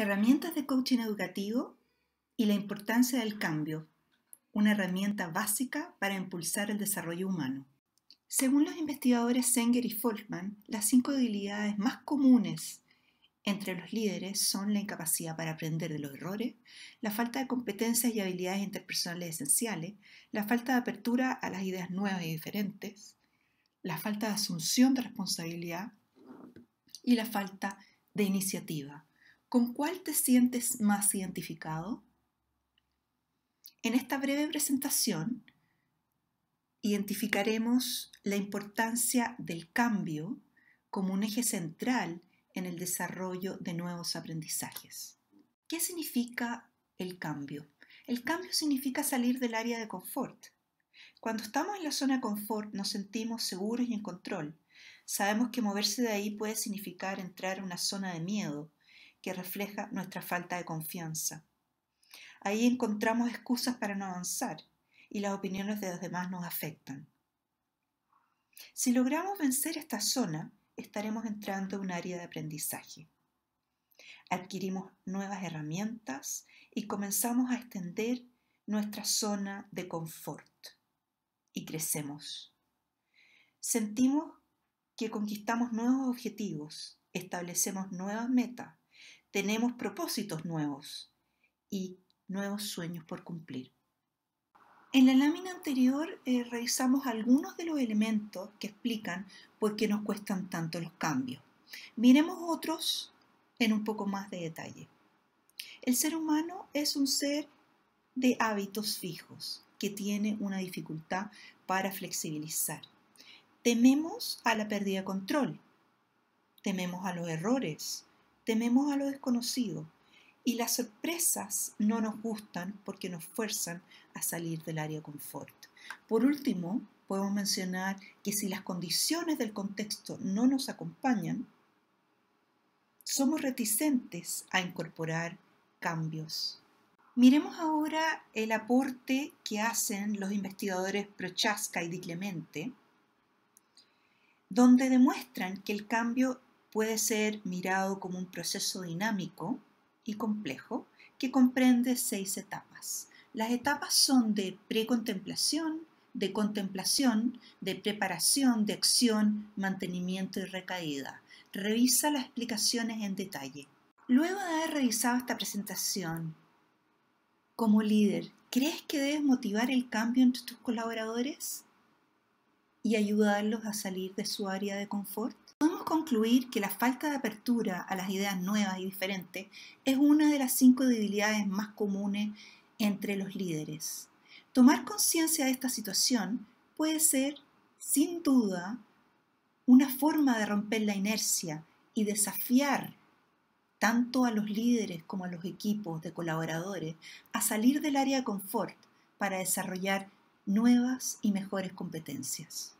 herramientas de coaching educativo y la importancia del cambio, una herramienta básica para impulsar el desarrollo humano. Según los investigadores Sanger y Folkman, las cinco debilidades más comunes entre los líderes son la incapacidad para aprender de los errores, la falta de competencias y habilidades interpersonales esenciales, la falta de apertura a las ideas nuevas y diferentes, la falta de asunción de responsabilidad y la falta de iniciativa. ¿Con cuál te sientes más identificado? En esta breve presentación identificaremos la importancia del cambio como un eje central en el desarrollo de nuevos aprendizajes. ¿Qué significa el cambio? El cambio significa salir del área de confort. Cuando estamos en la zona de confort nos sentimos seguros y en control. Sabemos que moverse de ahí puede significar entrar a una zona de miedo, que refleja nuestra falta de confianza. Ahí encontramos excusas para no avanzar y las opiniones de los demás nos afectan. Si logramos vencer esta zona, estaremos entrando en un área de aprendizaje. Adquirimos nuevas herramientas y comenzamos a extender nuestra zona de confort y crecemos. Sentimos que conquistamos nuevos objetivos, establecemos nuevas metas tenemos propósitos nuevos y nuevos sueños por cumplir. En la lámina anterior eh, revisamos algunos de los elementos que explican por qué nos cuestan tanto los cambios. Miremos otros en un poco más de detalle. El ser humano es un ser de hábitos fijos que tiene una dificultad para flexibilizar. Tememos a la pérdida de control, tememos a los errores, tememos a lo desconocido y las sorpresas no nos gustan porque nos fuerzan a salir del área de confort. Por último, podemos mencionar que si las condiciones del contexto no nos acompañan, somos reticentes a incorporar cambios. Miremos ahora el aporte que hacen los investigadores Prochaska y Di Clemente, donde demuestran que el cambio puede ser mirado como un proceso dinámico y complejo que comprende seis etapas. Las etapas son de precontemplación, de contemplación, de preparación, de acción, mantenimiento y recaída. Revisa las explicaciones en detalle. Luego de haber revisado esta presentación, como líder, ¿crees que debes motivar el cambio entre tus colaboradores y ayudarlos a salir de su área de confort? concluir que la falta de apertura a las ideas nuevas y diferentes es una de las cinco debilidades más comunes entre los líderes. Tomar conciencia de esta situación puede ser, sin duda, una forma de romper la inercia y desafiar tanto a los líderes como a los equipos de colaboradores a salir del área de confort para desarrollar nuevas y mejores competencias.